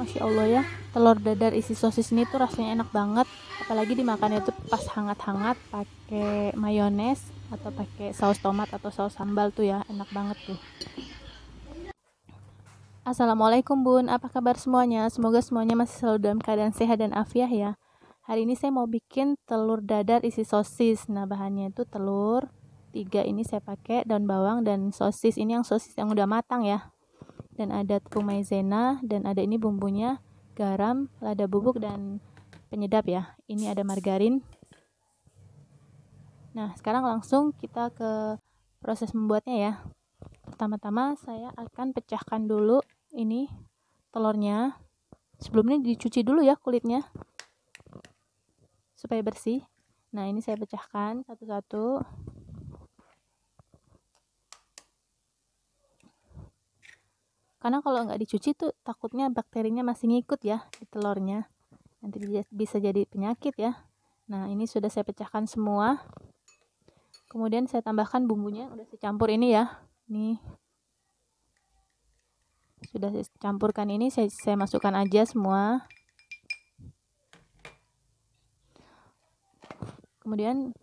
Masya Allah ya telur dadar isi sosis ini tuh rasanya enak banget apalagi dimakannya tuh pas hangat-hangat pakai mayones atau pakai saus tomat atau saus sambal tuh ya enak banget tuh Assalamualaikum bun, apa kabar semuanya? Semoga semuanya masih selalu dalam keadaan sehat dan afiah ya Hari ini saya mau bikin telur dadar isi sosis Nah bahannya itu telur, tiga ini saya pakai daun bawang dan sosis Ini yang sosis yang udah matang ya dan ada tepung maizena dan ada ini bumbunya garam, lada bubuk dan penyedap ya. Ini ada margarin. Nah, sekarang langsung kita ke proses membuatnya ya. Pertama-tama saya akan pecahkan dulu ini telurnya. Sebelumnya dicuci dulu ya kulitnya supaya bersih. Nah, ini saya pecahkan satu-satu. karena kalau nggak dicuci tuh takutnya bakterinya masih ngikut ya di telurnya nanti bisa jadi penyakit ya nah ini sudah saya pecahkan semua kemudian saya tambahkan bumbunya udah saya campur ini ya ini sudah saya campurkan ini saya, saya masukkan aja semua kemudian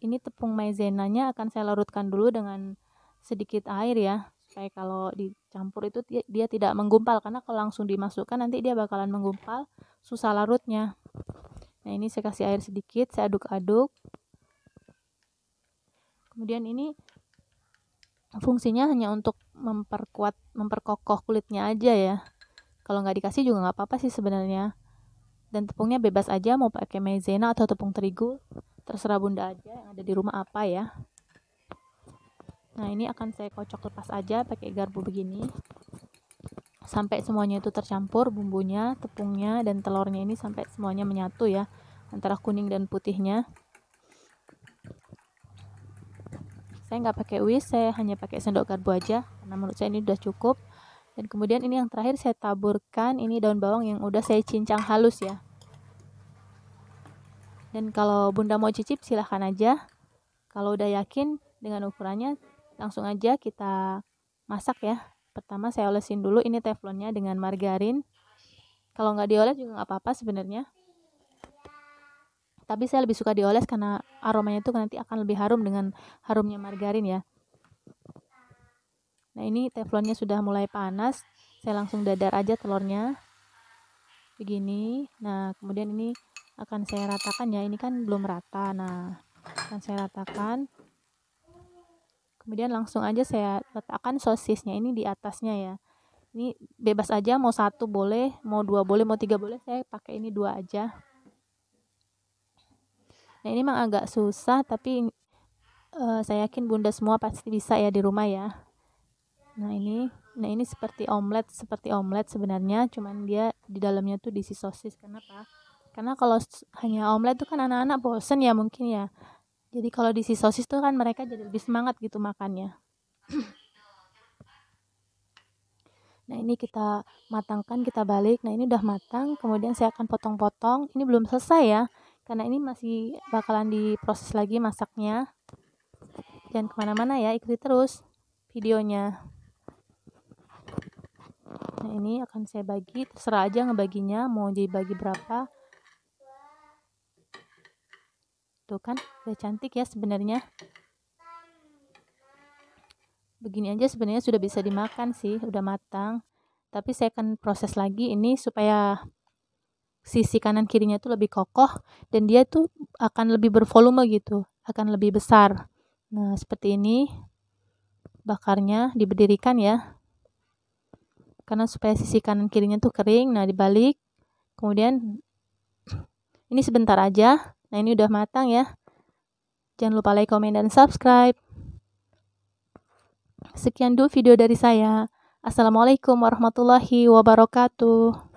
ini tepung maizenanya akan saya larutkan dulu dengan sedikit air ya kayak kalau dicampur itu dia, dia tidak menggumpal karena kalau langsung dimasukkan nanti dia bakalan menggumpal susah larutnya nah ini saya kasih air sedikit saya aduk-aduk kemudian ini fungsinya hanya untuk memperkuat memperkokoh kulitnya aja ya kalau nggak dikasih juga nggak apa-apa sih sebenarnya dan tepungnya bebas aja mau pakai maizena atau tepung terigu terserah bunda aja yang ada di rumah apa ya nah ini akan saya kocok lepas aja pakai garpu begini sampai semuanya itu tercampur bumbunya, tepungnya dan telurnya ini sampai semuanya menyatu ya antara kuning dan putihnya saya nggak pakai whisk, saya hanya pakai sendok garpu aja karena menurut saya ini sudah cukup dan kemudian ini yang terakhir saya taburkan ini daun bawang yang udah saya cincang halus ya dan kalau bunda mau cicip silahkan aja kalau udah yakin dengan ukurannya langsung aja kita masak ya pertama saya olesin dulu ini teflonnya dengan margarin kalau nggak dioles juga nggak apa-apa sebenarnya tapi saya lebih suka dioles karena aromanya itu nanti akan lebih harum dengan harumnya margarin ya nah ini teflonnya sudah mulai panas saya langsung dadar aja telurnya begini nah kemudian ini akan saya ratakan ya ini kan belum rata nah akan saya ratakan kemudian langsung aja saya letakkan sosisnya ini di atasnya ya ini bebas aja mau satu boleh mau dua boleh mau tiga boleh saya pakai ini dua aja nah ini memang agak susah tapi uh, saya yakin bunda semua pasti bisa ya di rumah ya nah ini nah ini seperti omelet seperti omelet sebenarnya cuman dia di dalamnya tuh diisi sosis kenapa karena kalau hanya omelet tuh kan anak-anak bosen ya mungkin ya jadi kalau diisi sosis tuh kan mereka jadi lebih semangat gitu makannya nah ini kita matangkan kita balik nah ini udah matang kemudian saya akan potong-potong ini belum selesai ya karena ini masih bakalan diproses lagi masaknya jangan kemana-mana ya ikuti terus videonya nah ini akan saya bagi terserah aja ngebaginya mau jadi bagi berapa tuh gitu kan udah cantik ya sebenarnya begini aja sebenarnya sudah bisa dimakan sih udah matang tapi saya akan proses lagi ini supaya sisi kanan kirinya tuh lebih kokoh dan dia tuh akan lebih bervolume gitu akan lebih besar nah seperti ini bakarnya diberdirikan ya karena supaya sisi kanan kirinya tuh kering nah dibalik kemudian ini sebentar aja Nah ini udah matang ya. Jangan lupa like, komen, dan subscribe. Sekian dulu video dari saya. Assalamualaikum warahmatullahi wabarakatuh.